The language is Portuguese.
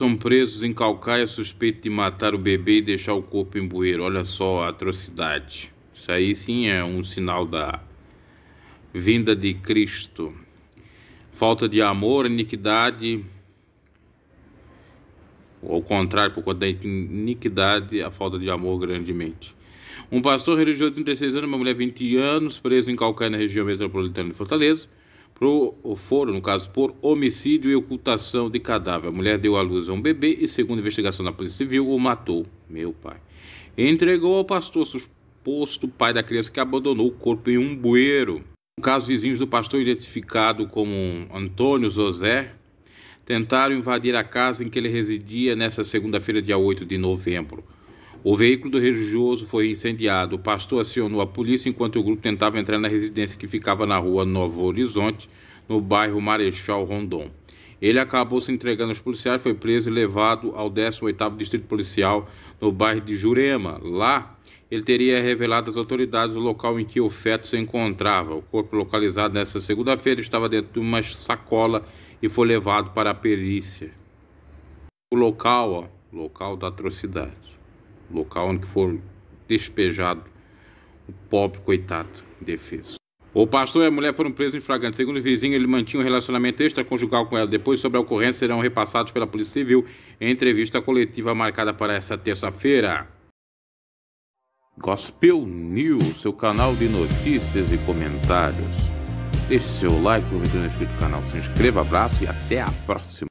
São presos em Calcaia suspeito de matar o bebê e deixar o corpo em bueiro. Olha só a atrocidade. Isso aí sim é um sinal da vinda de Cristo. Falta de amor, iniquidade. Ao contrário, por conta da iniquidade, a falta de amor grandemente. Um pastor religioso de 36 anos, uma mulher de 20 anos, preso em Calcaia, na região metropolitana de Fortaleza. Pro, foram, no caso, por homicídio e ocultação de cadáver. A mulher deu à luz a um bebê e, segundo investigação da Polícia Civil, o matou. Meu pai. Entregou ao pastor suposto pai da criança que abandonou o corpo em um bueiro. No caso, vizinhos do pastor, identificado como Antônio José, tentaram invadir a casa em que ele residia nesta segunda-feira, dia 8 de novembro. O veículo do religioso foi incendiado. O pastor acionou a polícia enquanto o grupo tentava entrar na residência que ficava na rua Novo Horizonte, no bairro Marechal Rondon. Ele acabou se entregando aos policiais, foi preso e levado ao 18º Distrito Policial no bairro de Jurema. Lá, ele teria revelado às autoridades o local em que o feto se encontrava. O corpo localizado nesta segunda-feira estava dentro de uma sacola e foi levado para a perícia. O local, ó, local da atrocidade local onde for despejado o pobre coitado defeso. O pastor e a mulher foram presos em flagrante. Segundo o vizinho, ele mantinha um relacionamento extraconjugal com ela. Depois, sobre a ocorrência, serão repassados pela Polícia Civil em entrevista coletiva marcada para essa terça-feira. Gospel News, seu canal de notícias e comentários. Deixe seu like, aproveitando o inscrito no canal, se inscreva, abraço e até a próxima.